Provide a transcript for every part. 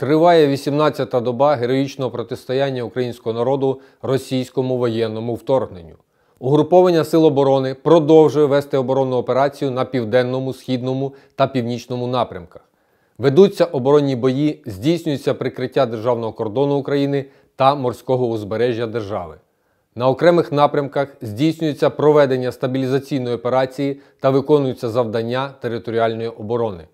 Триває 18-та доба героїчного протистояння українського народу російському воєнному вторгненню. Угруповання Сил оборони продовжує вести оборонну операцію на південному, східному та північному напрямках. Ведуться оборонні бої, здійснюється прикриття державного кордону України та морського узбережжя держави. На окремих напрямках здійснюється проведення стабілізаційної операції та виконуються завдання територіальної оборони.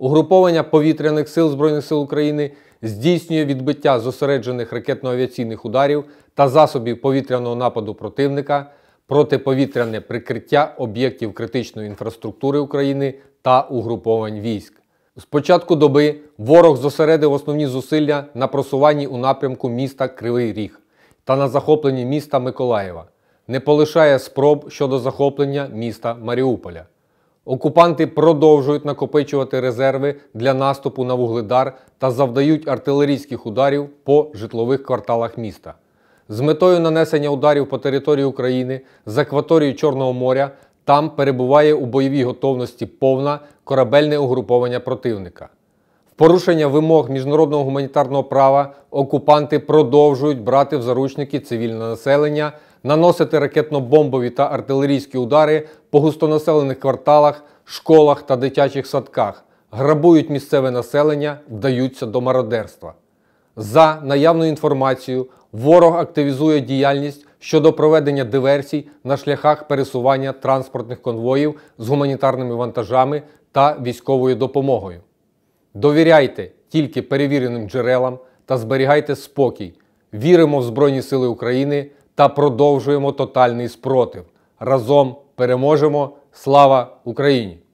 Угруповання повітряних сил Збройних сил України здійснює відбиття зосереджених ракетно-авіаційних ударів та засобів повітряного нападу противника, протиповітряне прикриття об'єктів критичної інфраструктури України та угруповань військ. З початку доби ворог зосередив основні зусилля на просуванні у напрямку міста Кривий Ріг та на захопленні міста Миколаєва, не полишає спроб щодо захоплення міста Маріуполя. Окупанти продовжують накопичувати резерви для наступу на Вугледар та завдають артилерійських ударів по житлових кварталах міста. З метою нанесення ударів по території України з акваторії Чорного моря там перебуває у бойовій готовності повна корабельне угруповання противника порушення вимог міжнародного гуманітарного права окупанти продовжують брати в заручники цивільне населення, наносити ракетно-бомбові та артилерійські удари по густонаселених кварталах, школах та дитячих садках, грабують місцеве населення, вдаються до мародерства. За наявною інформацією, ворог активізує діяльність щодо проведення диверсій на шляхах пересування транспортних конвоїв з гуманітарними вантажами та військовою допомогою. Довіряйте тільки перевіреним джерелам та зберігайте спокій. Віримо в Збройні Сили України та продовжуємо тотальний спротив. Разом переможемо! Слава Україні!